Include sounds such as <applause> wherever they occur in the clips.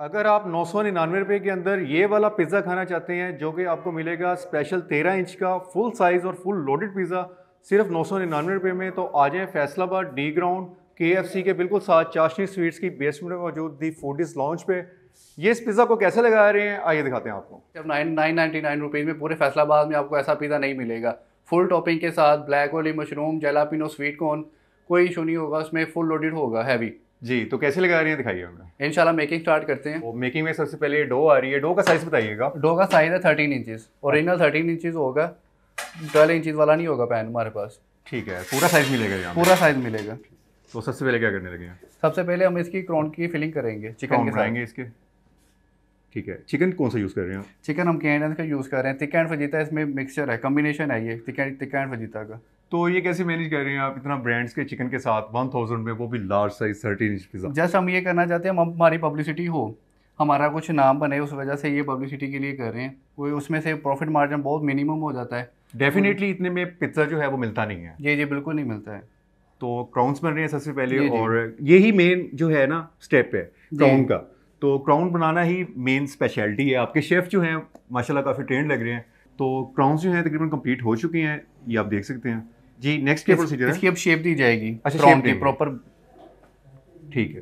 अगर आप नौ सौ निन्यानवे रुपये के अंदर ये वाला पिज़्ज़ा खाना चाहते हैं जो कि आपको मिलेगा स्पेशल तेरह इंच का फुल साइज़ और फुल लोडेड पिज़्ज़ा सिर्फ नौ सौ निन्यानवे रुपये में तो आ जाएँ फैसलाबाद डी ग्राउंड के एफ सी के बिल्कुल साथ चाशनी स्वीट्स की बेसमेंट में मौजूद दी फूडिस लॉन्च पे ये इस पिज़्ज़ा को कैसे लगा रहे हैं आइए दिखाते हैं आपको जब nine nine ninety nine rupees में पूरे फैसलाबाद में आपको ऐसा पिज़्ज़ा नहीं मिलेगा फुल टॉपिंग के साथ black olive mushroom jalapeno sweet corn कोई इशू नहीं होगा उसमें फुल लोडेड होगा हैवी जी तो कैसे लगा रही है दिखाइए हमें इनशाला मेकिंग स्टार्ट करते हैं मेकिंग में सबसे पहले डो आ रही है डो का साइज बताइएगा डो का साइज है thirteen inches original thirteen inches होगा ट्वेल्व इंचज वाला नहीं होगा पैन हमारे पास ठीक है पूरा साइज मिलेगा यहाँ पूरा साइज मिलेगा तो सबसे पहले क्या करने लगे सबसे पहले हम इसकी क्रॉन की फिलिंग करेंगे चिकन के बनाएंगे इसके ठीक है चिकन कौन सा यूज़ कर रहे हैं चिकन हम कैंड का यूज़ कर रहे हैं तिक्का एंड फजीता इसमें मिक्सचर है कम्बिनेशन है ये तिक्का एंड फजीता का तो ये कैसे मैनेज कर रहे हैं आप इतना ब्रांड्स के चिकन के साथ वन थाउजेंड में वो भी large size thirteen inch pizza जैसे हम ये करना चाहते हैं हम हमारी पब्लिसिटी हो हमारा कुछ नाम बने उस वजह से ये पब्लिसिटी के लिए कर रहे हैं कोई उसमें से प्रॉफिट मार्जिन बहुत मिनिमम हो जाता है डेफिनेटली इतने में पिज्ज़ा जो है वो मिलता नहीं है जी जी बिल्कुल नहीं मिलता है तो क्राउन्स बन रहे हैं सबसे पहले और यही मेन जो है ना स्टेप है क्राउन का तो क्राउन बनाना ही मेन स्पेशलिटी है आपके शेफ़ जो हैं माशाल्लाह काफ़ी ट्रेंड लग रहे हैं तो क्राउन्स जो हैं तकरीबन कंप्लीट हो चुके हैं ये आप देख सकते हैं जी नेक्स्ट क्या प्रोसीजर इसकी अब शेप दी जाएगी अच्छा शेप प्रॉपर ठीक है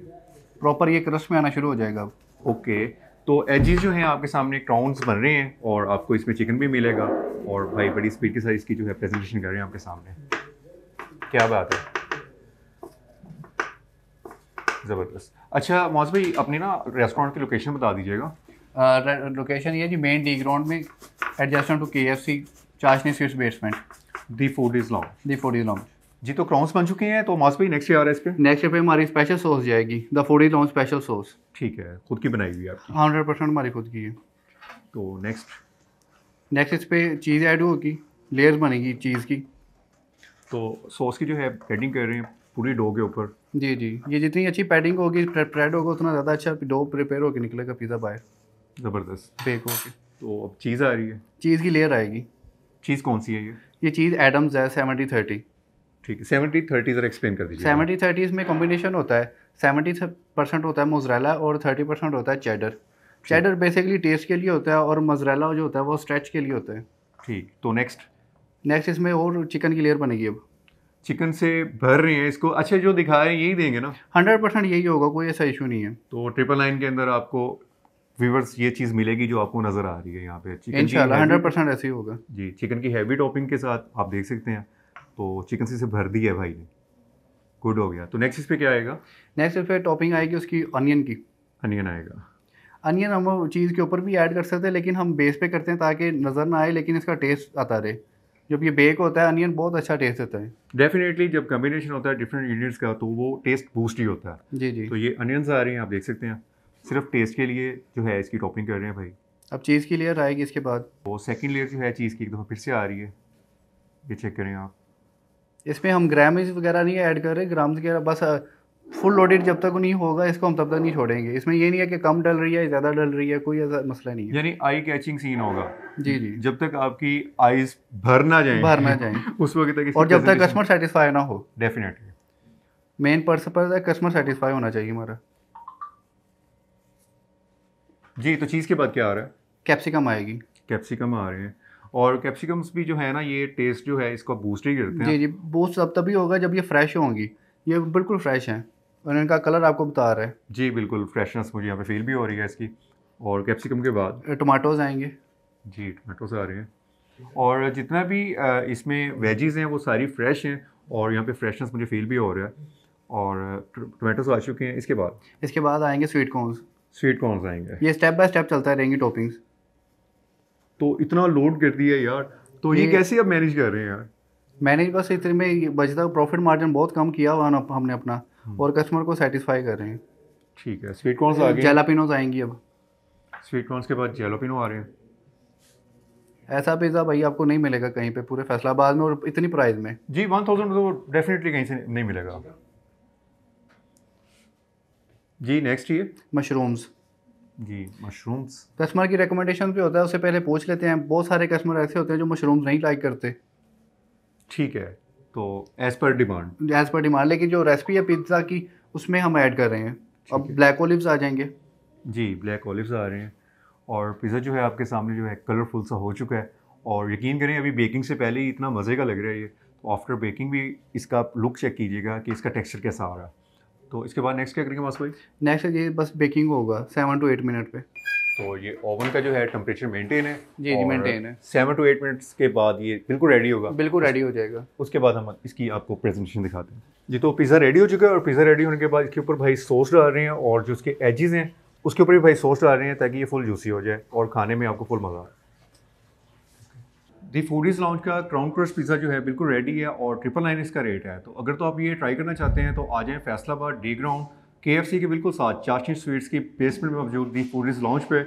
प्रॉपर ये क्रश में आना शुरू हो जाएगा अब ओके तो एजिस जो हैं आपके सामने क्राउन्स बन रहे हैं और आपको इसमें चिकन भी मिलेगा और भाई बड़ी स्पीड के साथ इसकी जो है प्रेजेंटेशन कर रहे हैं आपके सामने क्या बात है ज़बरदस्त अच्छा मौज भाई अपनी ना रेस्टोरेंट की लोकेशन बता दीजिएगा लोकेशन ये जी मेन डी ग्राउंड में adjustment to K F C Chashni sweets basement the food is launch the food is launch जी तो क्रॉन्स बन चुके हैं तो मास भाई नेक्स्ट ईयर इस पे नेक्स्ट ईयर पे हमारी स्पेशल सॉस जाएगी the food is launch special sauce ठीक है खुद की बनाई हुई है आपकी हंड्रेड परसेंट हमारी खुद की है तो नेक्स्ट नेक्स्ट इस पे चीज़ ऐड होगी लेयर्स बनेगी चीज़ की तो सॉस की जो है पैडिंग कर रहे हैं पूरी डो के ऊपर जी जी ये जितनी अच्छी पैडिंग होगी प्रेड होगा उतना ज़्यादा अच्छा डो प्रिपेयर होकर निकलेगा पिज़्ज़ा बाहर ज़बरदस्त बेक होके तो अब चीज़ आ रही है चीज़ की लेयर आएगी चीज़ कौन सी है ये ये चीज़ एडम्स है सेवेंटी थर्टी ठीक है सेवेंटी थर्टी ज़रा एक्सप्लेन कर दीजिए सेवेंटी थर्टी इसमें कॉम्बिनेशन होता है सेवेंटी परसेंट होता है मोजरेला और थर्टी परसेंट होता है चैडर चैडर बेसिकली टेस्ट के लिए होता है और मोजरेला जो होता है वो स्ट्रेच के लिए होता है ठीक तो नेक्स्ट नेक्स्ट इसमें और चिकन की लेयर बनेगी अब चिकन से भर रहे हैं इसको अच्छे जो दिखा रहे हैं यही देंगे ना हंड्रेड परसेंट यही होगा कोई ऐसा इशू नहीं है तो ट्रिपल लाइन के अंदर आपको व्यूवर्स ये चीज़ मिलेगी जो आपको नज़र आ रही है यहाँ पे चिकन इन हंड्रेड परसेंट ऐसे ही होगा जी चिकन की हैवी टॉपिंग के साथ आप देख सकते हैं तो चिकन से भर दी है भाई ने गुड हो गया तो नेक्स्ट इस पर क्या आएगा नेक्स्ट इस पर टॉपिंग आएगी उसकी अनियन की अनियन आएगा अनियन हम चीज़ के ऊपर भी ऐड कर सकते हैं लेकिन हम बेस पे करते हैं ताकि नज़र ना आए लेकिन इसका टेस्ट आता रहे जब ये बेक होता है अनियन बहुत अच्छा टेस्ट देता है डेफिनेटली जब कम्बिनेशन होता है डिफरेंट इंग्रीडियंट्स का तो वो टेस्ट बूस्ट ही होता है जी जी तो ये अनियंस आ रही हैं आप देख सकते हैं सिर्फ टेस्ट के लिए जो है इसकी टॉपिंग कर रहे हैं भाई अब चीज़ की लेयर आएगी इसके बाद वो सेकंड लेयर जो है चीज़ की एक दफ़ा फिर से आ रही है ये चेक करें आप इसमें हम ग्रामीज वगैरह नहीं ऐड कर रहे ग्राम्स वगैरह बस फुल लोडेड जब तक नहीं होगा इसको हम तब तक नहीं छोड़ेंगे इसमें ये नहीं है कि कम डल रही है ज़्यादा डल रही है कोई ऐसा मसला नहीं है यानी आई कैचिंग सीन होगा जी जी जब तक आपकी आईज भर ना जाए भर ना जाए <laughs> उस वक्त तक और जब तक कस्टमर सेटिस्फाई ना हो डेफिनेटली मेन पर्सपज है कस्टमर सेटिस्फाई होना चाहिए हमारा जी तो चीज़ के बाद क्या आ रहा है कैप्सिकम आएगी कैप्सिकम आ रहे हैं और कैप्सिकम्स भी जो है ना ये टेस्ट जो है इसको बूस्ट ही करते हैं जी जी बूस्ट अब तभी होगा जब ये फ्रेश होंगी ये बिल्कुल फ्रेश हैं और इनका कलर आपको बता रहा है जी बिल्कुल फ्रेशनेस मुझे यहाँ पे फील भी हो रही है इसकी और कैप्सिकम के बाद टमाटोज आएंगे जी टमाटोज आ रहे हैं और जितना भी इसमें वेजीज़ हैं वो सारी फ्रेश हैं और यहाँ पे फ्रेशनेस मुझे फील भी हो रहा है और टमाटोज आ चुके हैं इसके बाद इसके बाद आएंगे स्वीट कॉर्नस स्वीट कॉर्न आएंगे ये स्टेप बाय स्टेप चलता रहेंगी टॉपिंग्स तो इतना लोड कर दिया यार तो ये, ये कैसे आप मैनेज कर रहे हैं यार मैनेज बस इतने में बचता प्रॉफिट मार्जिन बहुत कम किया हुआ ना हमने अपना हम्म। और कस्टमर को सेटिस्फाई कर रहे हैं ठीक है स्वीट कॉर्न आ गए जेलापिनोज आएंगी अब स्वीट कॉर्न के बाद जेलापिनो आ रहे हैं ऐसा पिज़्ज़ा भाई आपको नहीं मिलेगा कहीं पे पूरे फैसलाबाद में और इतनी प्राइस में जी वन थाउजेंड तो डेफिनेटली कहीं से नहीं मिलेगा आपको जी नेक्स्ट ये मशरूम्स जी मशरूम्स कस्टमर की रिकमेंडेशन पे होता है उससे पहले पूछ लेते हैं बहुत सारे कस्टमर ऐसे होते हैं जो मशरूम्स नहीं लाइक करते ठीक है तो as per demand as per demand लेकिन जो रेसिपी है पिज्ज़ा की उसमें हम ऐड कर रहे हैं अब ब्लैक ओलिवस आ जाएंगे जी ब्लैक ओलिव्स आ रहे हैं और पिज़्ज़ा जो है आपके सामने जो है कलरफुल सा हो चुका है और यकीन करें अभी बेकिंग से पहले ही इतना मज़े का लग रहा है ये तो आफ्टर बेकिंग भी इसका लुक चेक कीजिएगा कि इसका टेक्सचर कैसा आ रहा है तो इसके बाद नेक्स्ट क्या करेंगे मास भाई नेक्स्ट ये बस बेकिंग होगा सेवन टू एट मिनट पे तो ये ओवन का जो है टेम्परेचर मेंटेन है जी जी मेंटेन है सेवन टू एट मिनट्स के बाद ये बिल्कुल रेडी होगा बिल्कुल रेडी हो जाएगा उसके बाद हम इसकी आपको प्रेजेंटेशन दिखाते हैं जी तो पिज़्ज़ा रेडी हो चुका है और पिज़्ज़ा रेडी होने के बाद इसके ऊपर भाई सॉस डाल रहे हैं और जो उसके एजेस हैं उसके ऊपर भी भाई सॉस डाल रहे हैं ताकि ये फुल जूसी हो जाए और खाने में आपको फुल मज़ा आए दी फूडीज लॉन्च का क्राउन क्रश पिज़्ज़ा जो है बिल्कुल रेडी है और ट्रिपल नाइन इसका रेट है तो अगर तो आप ये ट्राई करना चाहते हैं तो आ जाएँ फैसलाबाद डी ग्राउंड के एफ़ सी के बिल्कुल साथ चाशनी स्वीट्स की बेसमेंट में मौजूद दी फूडीज लॉन्च पे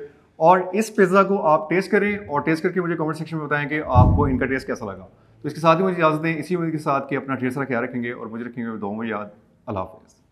और इस पिज़्ज़ा को आप टेस्ट करें और टेस्ट करके मुझे कमेंट सेक्शन में बताएं कि आपको इनका टेस्ट कैसा लगा तो इसके साथ ही मुझे इजाज़त दें इसी उम्मीद के साथ कि अपना ढेर सारा ख्याल रखेंगे और मुझे रखेंगे दो मुझे याद अल्लाह हाफ़